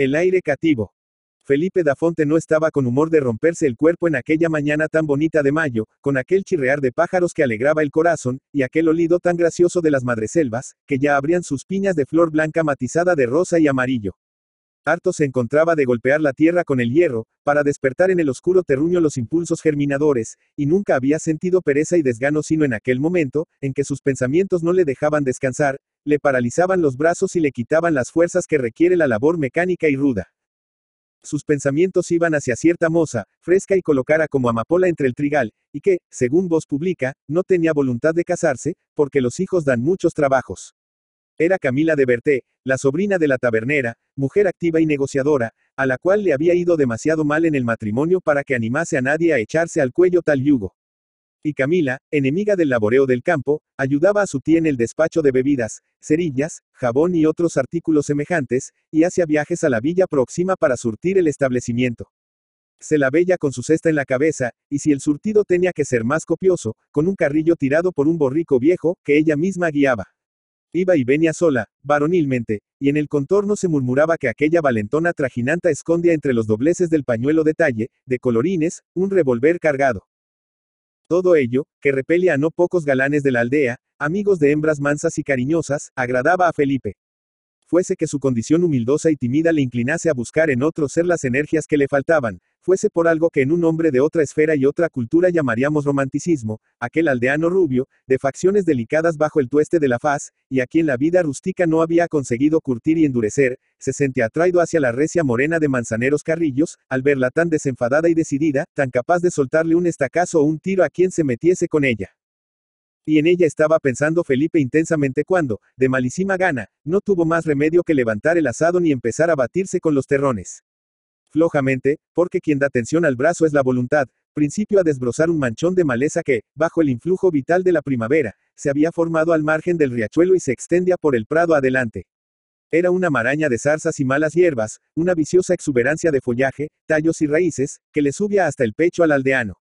El aire cativo. Felipe Dafonte no estaba con humor de romperse el cuerpo en aquella mañana tan bonita de mayo, con aquel chirrear de pájaros que alegraba el corazón, y aquel olido tan gracioso de las madreselvas, que ya abrían sus piñas de flor blanca matizada de rosa y amarillo. Harto se encontraba de golpear la tierra con el hierro, para despertar en el oscuro terruño los impulsos germinadores, y nunca había sentido pereza y desgano sino en aquel momento, en que sus pensamientos no le dejaban descansar, le paralizaban los brazos y le quitaban las fuerzas que requiere la labor mecánica y ruda. Sus pensamientos iban hacia cierta moza, fresca y colocada como amapola entre el trigal, y que, según voz publica, no tenía voluntad de casarse, porque los hijos dan muchos trabajos. Era Camila de Berté, la sobrina de la tabernera, mujer activa y negociadora, a la cual le había ido demasiado mal en el matrimonio para que animase a nadie a echarse al cuello tal yugo. Y Camila, enemiga del laboreo del campo, ayudaba a su tía en el despacho de bebidas, cerillas, jabón y otros artículos semejantes, y hacía viajes a la villa próxima para surtir el establecimiento. Se la veía con su cesta en la cabeza, y si el surtido tenía que ser más copioso, con un carrillo tirado por un borrico viejo, que ella misma guiaba. Iba y venía sola, varonilmente, y en el contorno se murmuraba que aquella valentona trajinanta escondía entre los dobleces del pañuelo de talle, de colorines, un revólver cargado. Todo ello, que repele a no pocos galanes de la aldea, amigos de hembras mansas y cariñosas, agradaba a Felipe fuese que su condición humildosa y tímida le inclinase a buscar en otro ser las energías que le faltaban, fuese por algo que en un hombre de otra esfera y otra cultura llamaríamos romanticismo, aquel aldeano rubio, de facciones delicadas bajo el tueste de la faz, y a quien la vida rústica no había conseguido curtir y endurecer, se sentía atraído hacia la recia morena de Manzaneros Carrillos, al verla tan desenfadada y decidida, tan capaz de soltarle un estacazo o un tiro a quien se metiese con ella y en ella estaba pensando Felipe intensamente cuando, de malísima gana, no tuvo más remedio que levantar el asado ni empezar a batirse con los terrones. Flojamente, porque quien da tensión al brazo es la voluntad, principio a desbrozar un manchón de maleza que, bajo el influjo vital de la primavera, se había formado al margen del riachuelo y se extendía por el prado adelante. Era una maraña de zarzas y malas hierbas, una viciosa exuberancia de follaje, tallos y raíces, que le subía hasta el pecho al aldeano.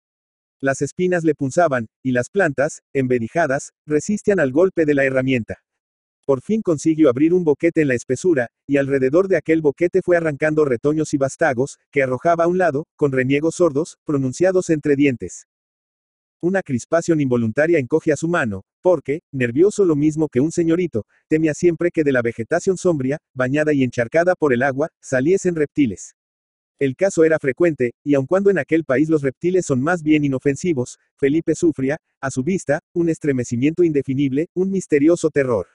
Las espinas le punzaban, y las plantas, embedijadas, resistían al golpe de la herramienta. Por fin consiguió abrir un boquete en la espesura, y alrededor de aquel boquete fue arrancando retoños y bastagos, que arrojaba a un lado, con reniegos sordos, pronunciados entre dientes. Una crispación involuntaria encoge a su mano, porque, nervioso lo mismo que un señorito, temía siempre que de la vegetación sombria, bañada y encharcada por el agua, saliesen reptiles. El caso era frecuente, y aun cuando en aquel país los reptiles son más bien inofensivos, Felipe sufría, a su vista, un estremecimiento indefinible, un misterioso terror.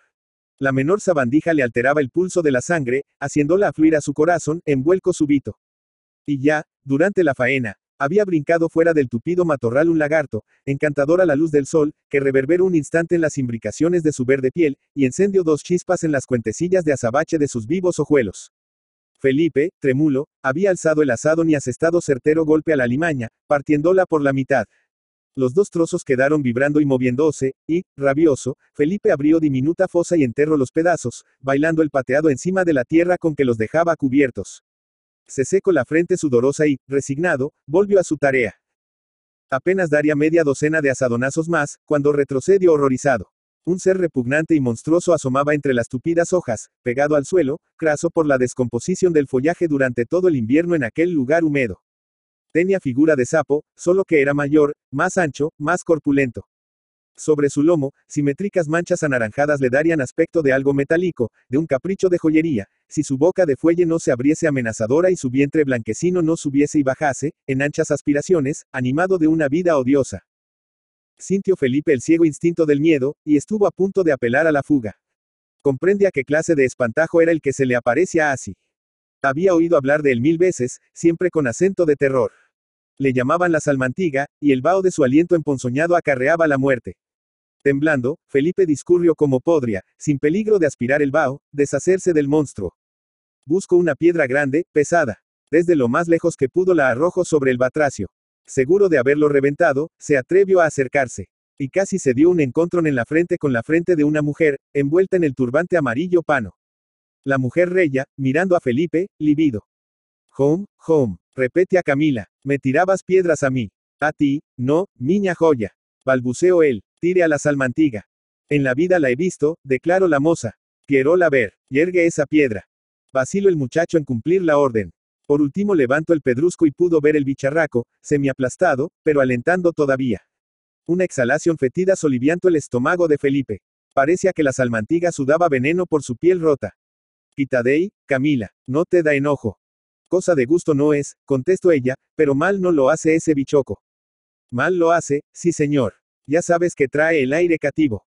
La menor sabandija le alteraba el pulso de la sangre, haciéndola afluir a su corazón, en vuelco súbito. Y ya, durante la faena, había brincado fuera del tupido matorral un lagarto, encantador a la luz del sol, que reverberó un instante en las imbricaciones de su verde piel, y encendió dos chispas en las cuentecillas de azabache de sus vivos ojuelos. Felipe, tremulo, había alzado el asado ni asestado certero golpe a la limaña, partiéndola por la mitad. Los dos trozos quedaron vibrando y moviéndose, y, rabioso, Felipe abrió diminuta fosa y enterró los pedazos, bailando el pateado encima de la tierra con que los dejaba cubiertos. Se secó la frente sudorosa y, resignado, volvió a su tarea. Apenas daría media docena de asadonazos más, cuando retrocedió horrorizado. Un ser repugnante y monstruoso asomaba entre las tupidas hojas, pegado al suelo, craso por la descomposición del follaje durante todo el invierno en aquel lugar húmedo. Tenía figura de sapo, solo que era mayor, más ancho, más corpulento. Sobre su lomo, simétricas manchas anaranjadas le darían aspecto de algo metálico, de un capricho de joyería, si su boca de fuelle no se abriese amenazadora y su vientre blanquecino no subiese y bajase, en anchas aspiraciones, animado de una vida odiosa. Sintió Felipe el ciego instinto del miedo, y estuvo a punto de apelar a la fuga. Comprende a qué clase de espantajo era el que se le aparecía así. Había oído hablar de él mil veces, siempre con acento de terror. Le llamaban la salmantiga, y el vaho de su aliento emponzoñado acarreaba la muerte. Temblando, Felipe discurrió como podría, sin peligro de aspirar el vaho, deshacerse del monstruo. Buscó una piedra grande, pesada. Desde lo más lejos que pudo la arrojó sobre el batracio. Seguro de haberlo reventado, se atrevió a acercarse. Y casi se dio un encontrón en la frente con la frente de una mujer, envuelta en el turbante amarillo pano. La mujer reya, mirando a Felipe, libido. Home, home, repete a Camila, me tirabas piedras a mí. A ti, no, niña joya. Balbuceo él, tire a la salmantiga. En la vida la he visto, declaró la moza. Quiero la ver, yergue esa piedra. Vacilo el muchacho en cumplir la orden. Por último levantó el pedrusco y pudo ver el bicharraco, semiaplastado, pero alentando todavía. Una exhalación fetida soliviantó el estómago de Felipe. Parecía que la salmantiga sudaba veneno por su piel rota. Quitadei, Camila, no te da enojo. Cosa de gusto no es, contestó ella, pero mal no lo hace ese bichoco. Mal lo hace, sí señor. Ya sabes que trae el aire cativo.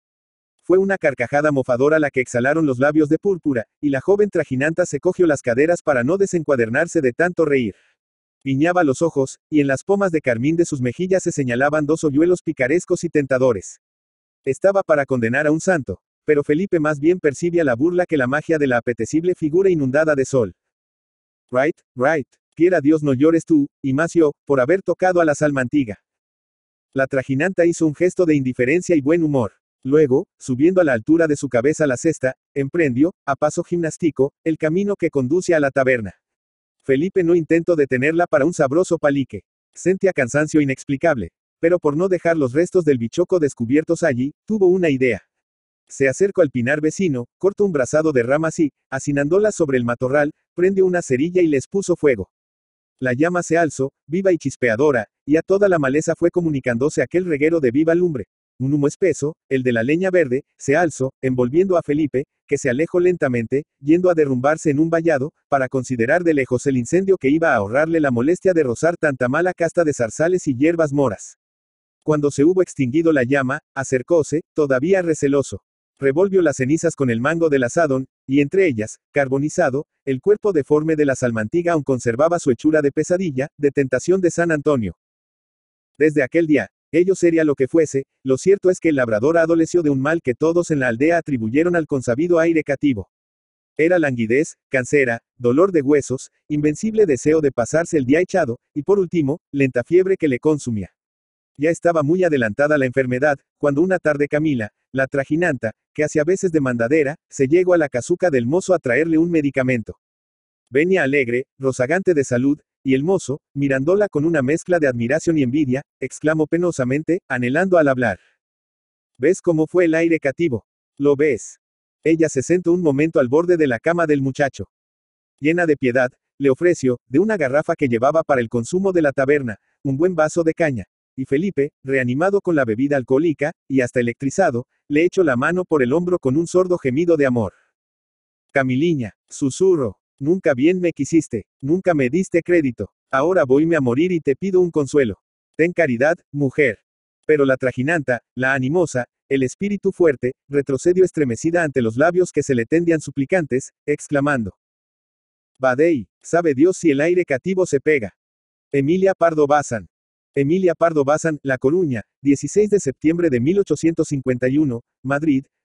Fue una carcajada mofadora la que exhalaron los labios de púrpura, y la joven trajinanta se cogió las caderas para no desencuadernarse de tanto reír. Piñaba los ojos, y en las pomas de carmín de sus mejillas se señalaban dos hoyuelos picarescos y tentadores. Estaba para condenar a un santo, pero Felipe más bien percibía la burla que la magia de la apetecible figura inundada de sol. Right, right, quiera Dios no llores tú, y yo, por haber tocado a la salmantiga. La trajinanta hizo un gesto de indiferencia y buen humor. Luego, subiendo a la altura de su cabeza la cesta, emprendió, a paso gimnástico, el camino que conduce a la taberna. Felipe no intentó detenerla para un sabroso palique. Sentía cansancio inexplicable. Pero por no dejar los restos del bichoco descubiertos allí, tuvo una idea. Se acercó al pinar vecino, cortó un brazado de ramas y, hacinándolas sobre el matorral, prendió una cerilla y les puso fuego. La llama se alzó, viva y chispeadora, y a toda la maleza fue comunicándose aquel reguero de viva lumbre, un humo espeso, el de la leña verde, se alzó, envolviendo a Felipe, que se alejó lentamente, yendo a derrumbarse en un vallado, para considerar de lejos el incendio que iba a ahorrarle la molestia de rozar tanta mala casta de zarzales y hierbas moras. Cuando se hubo extinguido la llama, acercóse, todavía receloso. Revolvió las cenizas con el mango del asadón, y entre ellas, carbonizado, el cuerpo deforme de la salmantiga aún conservaba su hechura de pesadilla, de tentación de San Antonio. Desde aquel día, Ello sería lo que fuese, lo cierto es que el labrador adoleció de un mal que todos en la aldea atribuyeron al consabido aire cativo. Era languidez, cancera, dolor de huesos, invencible deseo de pasarse el día echado, y por último, lenta fiebre que le consumía. Ya estaba muy adelantada la enfermedad, cuando una tarde Camila, la trajinanta, que hacía veces de mandadera, se llegó a la casuca del mozo a traerle un medicamento. Venia alegre, rozagante de salud, y el mozo, mirándola con una mezcla de admiración y envidia, exclamó penosamente, anhelando al hablar. ¿Ves cómo fue el aire cativo? ¿Lo ves? Ella se sentó un momento al borde de la cama del muchacho. Llena de piedad, le ofreció, de una garrafa que llevaba para el consumo de la taberna, un buen vaso de caña, y Felipe, reanimado con la bebida alcohólica, y hasta electrizado, le echó la mano por el hombro con un sordo gemido de amor. Camiliña, susurro. Nunca bien me quisiste, nunca me diste crédito. Ahora voyme a morir y te pido un consuelo. Ten caridad, mujer. Pero la trajinanta, la animosa, el espíritu fuerte, retrocedió estremecida ante los labios que se le tendían suplicantes, exclamando. Badei, sabe Dios si el aire cativo se pega. Emilia Pardo Bazán. Emilia Pardo Bazán, La Coruña, 16 de septiembre de 1851, Madrid,